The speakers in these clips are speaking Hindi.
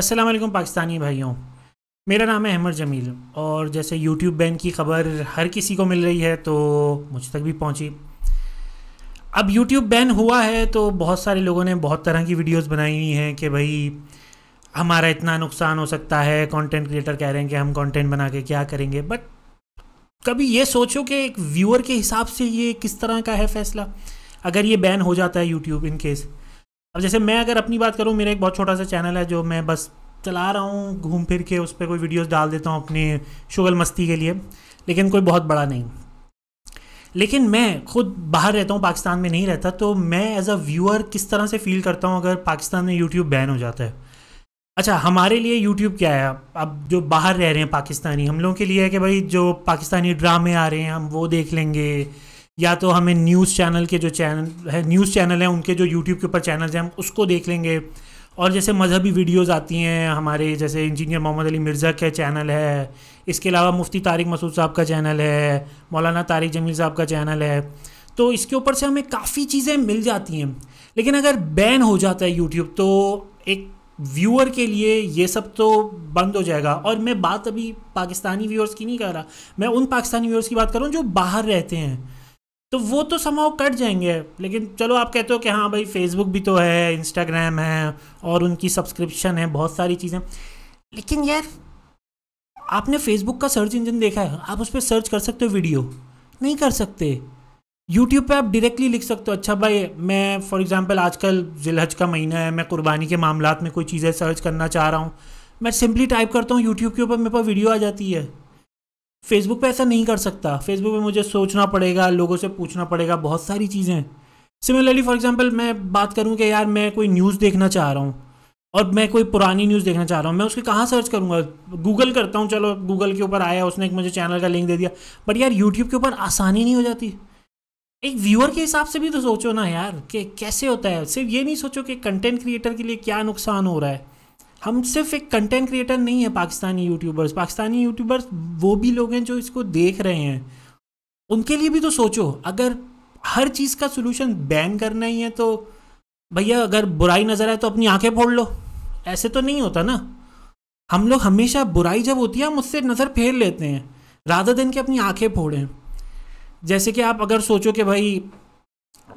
अस्सलाम वालेकुम पाकिस्तानी भाइयों मेरा नाम है अहमद जमील और जैसे यूट्यूब बैन की खबर हर किसी को मिल रही है तो मुझ तक भी पहुंची अब यूट्यूब बैन हुआ है तो बहुत सारे लोगों ने बहुत तरह की वीडियोस बनाई हुई हैं कि भाई हमारा इतना नुकसान हो सकता है कंटेंट क्रिएटर कह रहे हैं कि हम कंटेंट बना के क्या करेंगे बट कभी ये सोचो कि एक व्यूअर के हिसाब से ये किस तरह का है फैसला अगर ये बैन हो जाता है यूट्यूब इन केस अब जैसे मैं अगर अपनी बात करूँ मेरा एक बहुत छोटा सा चैनल है जो मैं बस चला रहा हूँ घूम फिर के उस पर कोई वीडियोस डाल देता हूँ अपने शुगल मस्ती के लिए लेकिन कोई बहुत बड़ा नहीं लेकिन मैं खुद बाहर रहता हूँ पाकिस्तान में नहीं रहता तो मैं एज अ व्यूअर किस तरह से फील करता हूँ अगर पाकिस्तान में यूट्यूब बैन हो जाता है अच्छा हमारे लिए यूट्यूब क्या है अब जो बाहर रह रहे हैं पाकिस्तानी हम लोगों के लिए है कि भाई जो पाकिस्तानी ड्रामे आ रहे हैं हम वो देख लेंगे या तो हमें न्यूज़ चैनल के जो चैनल है न्यूज़ चैनल हैं उनके जो यूट्यूब के ऊपर चैनल्स हैं हम उसको देख लेंगे और जैसे मजहबी वीडियोस आती हैं हमारे जैसे इंजीनियर मोहम्मद अली मिर्ज़ा का चैनल है इसके अलावा मुफ्ती तारिक मसूद साहब का चैनल है मौलाना तारिक जमील साहब का चैनल है तो इसके ऊपर से हमें काफ़ी चीज़ें मिल जाती हैं लेकिन अगर बैन हो जाता है यूट्यूब तो एक व्यूअर के लिए ये सब तो बंद हो जाएगा और मैं बात अभी पाकिस्तानी व्यूअर्स की नहीं कर रहा मैं उन पाकिस्तानी व्यूअर्स की बात कर रहा हूँ जो बाहर रहते हैं तो वो तो समाव कट जाएंगे लेकिन चलो आप कहते हो कि हाँ भाई फेसबुक भी तो है इंस्टाग्राम है और उनकी सब्सक्रिप्शन है बहुत सारी चीज़ें लेकिन यार आपने फेसबुक का सर्च इंजन देखा है आप उस पर सर्च कर सकते हो वीडियो नहीं कर सकते यूट्यूब पे आप डायरेक्टली लिख सकते हो अच्छा भाई मैं फॉर एग्जांपल आजकल जिलहज का महीना है मैं कुर्बानी के मामला में कोई चीज़ें सर्च करना चाह रहा हूँ मैं सिंपली टाइप करता हूँ यूट्यूब के ऊपर मेरे पास वीडियो आ जाती है फेसबुक पे ऐसा नहीं कर सकता फेसबुक पे मुझे सोचना पड़ेगा लोगों से पूछना पड़ेगा बहुत सारी चीज़ें सिमिलरली फॉर एग्जांपल मैं बात करूं कि यार मैं कोई न्यूज़ देखना चाह रहा हूँ और मैं कोई पुरानी न्यूज़ देखना चाह रहा हूँ मैं उसके कहाँ सर्च करूँगा गूगल करता हूँ चलो गूगल के ऊपर आया उसने एक मुझे चैनल का लिंक दे दिया बट यार यूट्यूब के ऊपर आसानी नहीं हो जाती एक व्यूअर के हिसाब से भी तो सोचो ना यार कि कैसे होता है सिर्फ ये नहीं सोचो कि कंटेंट क्रिएटर के लिए क्या नुकसान हो रहा है हम सिर्फ एक कंटेंट क्रिएटर नहीं है पाकिस्तानी यूट्यूबर्स पाकिस्तानी यूट्यूबर्स वो भी लोग हैं जो इसको देख रहे हैं उनके लिए भी तो सोचो अगर हर चीज़ का सोल्यूशन बैन करना ही है तो भैया अगर बुराई नज़र आए तो अपनी आंखें फोड़ लो ऐसे तो नहीं होता ना हम लोग हमेशा बुराई जब होती है हम उससे नज़र फेर लेते हैं राधा दिन के अपनी आंखें फोड़ें जैसे कि आप अगर सोचो कि भाई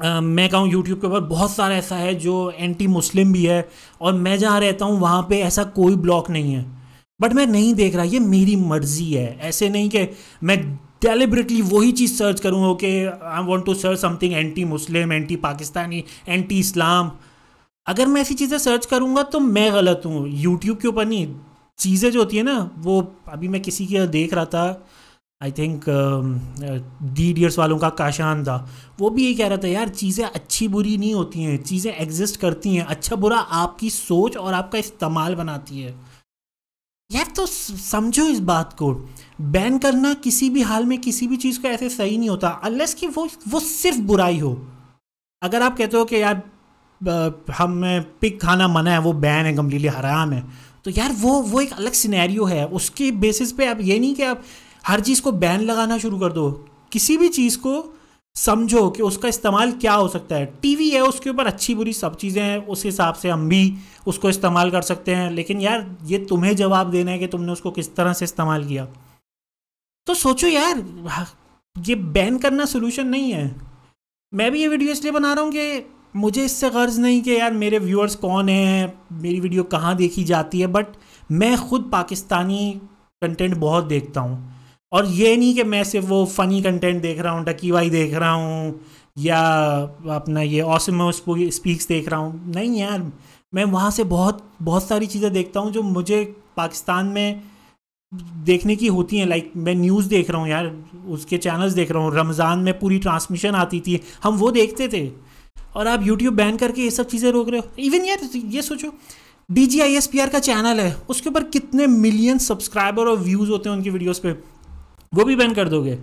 मैं कहूँ यूट्यूब के ऊपर बहुत सारा ऐसा है जो एंटी मुस्लिम भी है और मैं जहाँ रहता हूँ वहाँ पे ऐसा कोई ब्लॉक नहीं है बट मैं नहीं देख रहा ये मेरी मर्ज़ी है ऐसे नहीं कि मैं डेलिब्रेटली वही चीज़ सर्च करूँ okay I want to search something anti Muslim anti Pakistani anti Islam अगर मैं ऐसी चीज़ें सर्च करूँगा तो मैं गलत हूँ यूट्यूब के ऊपर नहीं चीज़ें जो होती है ना वो अभी मैं किसी के देख रहा था आई थिंक डी डियर्स वालों का काशान था वो भी यही कह रहा था यार चीज़ें अच्छी बुरी नहीं होती हैं चीज़ें एग्जिस्ट करती हैं अच्छा बुरा आपकी सोच और आपका इस्तेमाल बनाती है यार तो समझो इस बात को बैन करना किसी भी हाल में किसी भी चीज़ को ऐसे सही नहीं होता अनलेस कि वो वो सिर्फ बुराई हो अगर आप कहते हो कि यार हमें पिक खाना मना है वो बैन है कम्प्लीटली हराम है तो यार वो वो एक अलग सिनेरियो है उसके बेसिस पे आप ये नहीं कि आप हर चीज़ को बैन लगाना शुरू कर दो किसी भी चीज़ को समझो कि उसका इस्तेमाल क्या हो सकता है टीवी है उसके ऊपर अच्छी बुरी सब चीज़ें हैं उस हिसाब से हम भी उसको इस्तेमाल कर सकते हैं लेकिन यार ये तुम्हें जवाब देना है कि तुमने उसको किस तरह से इस्तेमाल किया तो सोचो यार ये बैन करना सोल्यूशन नहीं है मैं भी ये वीडियो इसलिए बना रहा हूँ कि मुझे इससे गर्ज नहीं कि यार मेरे व्यूअर्स कौन हैं मेरी वीडियो कहाँ देखी जाती है बट मैं ख़ुद पाकिस्तानी कंटेंट बहुत देखता हूँ और ये नहीं कि मैं सिर्फ वो फ़नी कंटेंट देख रहा हूँ डकी वाई देख रहा हूँ या अपना ये ऑसम स्पीक्स देख रहा हूँ नहीं यार मैं वहाँ से बहुत बहुत सारी चीज़ें देखता हूँ जो मुझे पाकिस्तान में देखने की होती हैं लाइक मैं न्यूज़ देख रहा हूँ यार उसके चैनल्स देख रहा हूँ रमज़ान में पूरी ट्रांसमिशन आती थी हम वो देखते थे और आप यूट्यूब बैन करके ये सब चीज़ें रोक रहे हो इवन यार ये सोचो D G I S P R का चैनल है उसके ऊपर कितने मिलियन सब्सक्राइबर और व्यूज़ होते हैं उनकी वीडियोज़ पर वो भी बैन कर दोगे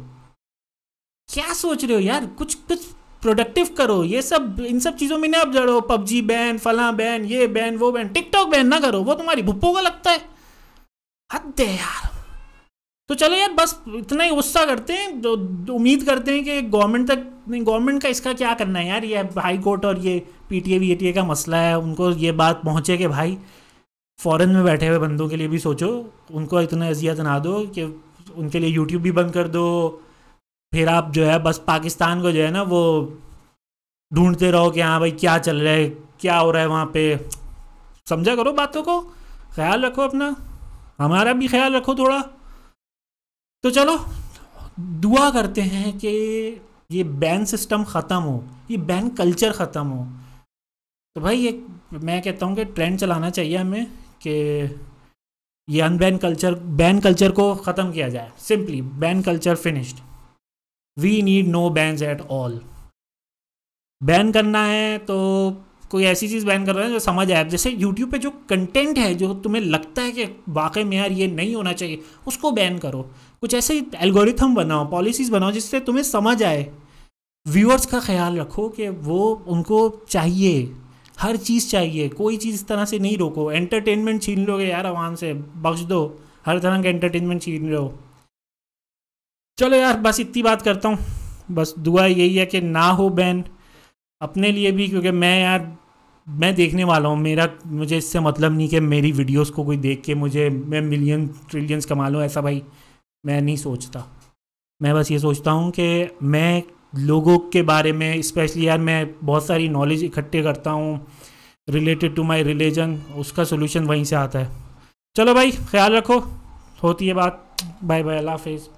क्या सोच रहे हो यार कुछ कुछ प्रोडक्टिव करो ये सब इन सब चीज़ों में ना जड़ो पबजी बैन फला बैन ये बैन वो बैन टिकटॉक बैन ना करो वो तुम्हारी भुप्पो का लगता है हद यार तो चलो यार बस इतना ही गुस्सा करते हैं जो तो उम्मीद करते हैं कि गवर्नमेंट तक नहीं गवर्नमेंट का इसका क्या करना है यार ये हाई कोर्ट और ये पीटीए वीटीए का मसला है उनको ये बात पहुँचे कि भाई फ़ॉरन में बैठे हुए बंदों के लिए भी सोचो उनको इतना अजियत ना दो कि उनके लिए यूट्यूब भी बंद कर दो फिर आप जो है बस पाकिस्तान को जो है ना वो ढूंढते रहो कि हाँ भाई क्या चल रहा है क्या हो रहा है वहाँ पे समझा करो बातों को ख्याल रखो अपना हमारा भी ख्याल रखो थोड़ा तो चलो दुआ करते हैं कि ये बैन सिस्टम ख़त्म हो ये बैन कल्चर ख़त्म हो तो भाई ये मैं कहता हूँ कि ट्रेंड चलाना चाहिए हमें कि ये अनबैन कल्चर बैन कल्चर को ख़त्म किया जाए simply ban culture finished we need no ban at all ban करना है तो कोई ऐसी चीज़ बैन कर रहे हैं जो समझ आए जैसे यूट्यूब पे जो कंटेंट है जो तुम्हें लगता है कि वाकई में यार ये नहीं होना चाहिए उसको बैन करो कुछ ऐसे एल्गोरिथम बनाओ पॉलिसीज़ बनाओ जिससे तुम्हें समझ आए व्यूअर्स का ख्याल रखो कि वो उनको चाहिए हर चीज़ चाहिए कोई चीज़ इस तरह से नहीं रोको एंटरटेनमेंट छीन लोगे यार आवाम से बख्श दो हर तरह का एंटरटेनमेंट छीन रहे हो चलो यार बस इतनी बात करता हूँ बस दुआ यही है कि ना हो बैन अपने लिए भी क्योंकि मैं यार मैं देखने वाला हूँ मेरा मुझे इससे मतलब नहीं कि मेरी वीडियोस को कोई देख के मुझे मैं मिलियन ट्रिलियंस कमा लूँ ऐसा भाई मैं नहीं सोचता मैं बस ये सोचता हूँ कि मैं लोगों के बारे में स्पेशली यार मैं बहुत सारी नॉलेज इकट्ठे करता हूँ रिलेटेड टू माई रिलीजन उसका सोल्यूशन वहीं से आता है चलो भाई ख्याल रखो होती है बात बाय बाय अल्लाह हाफिज़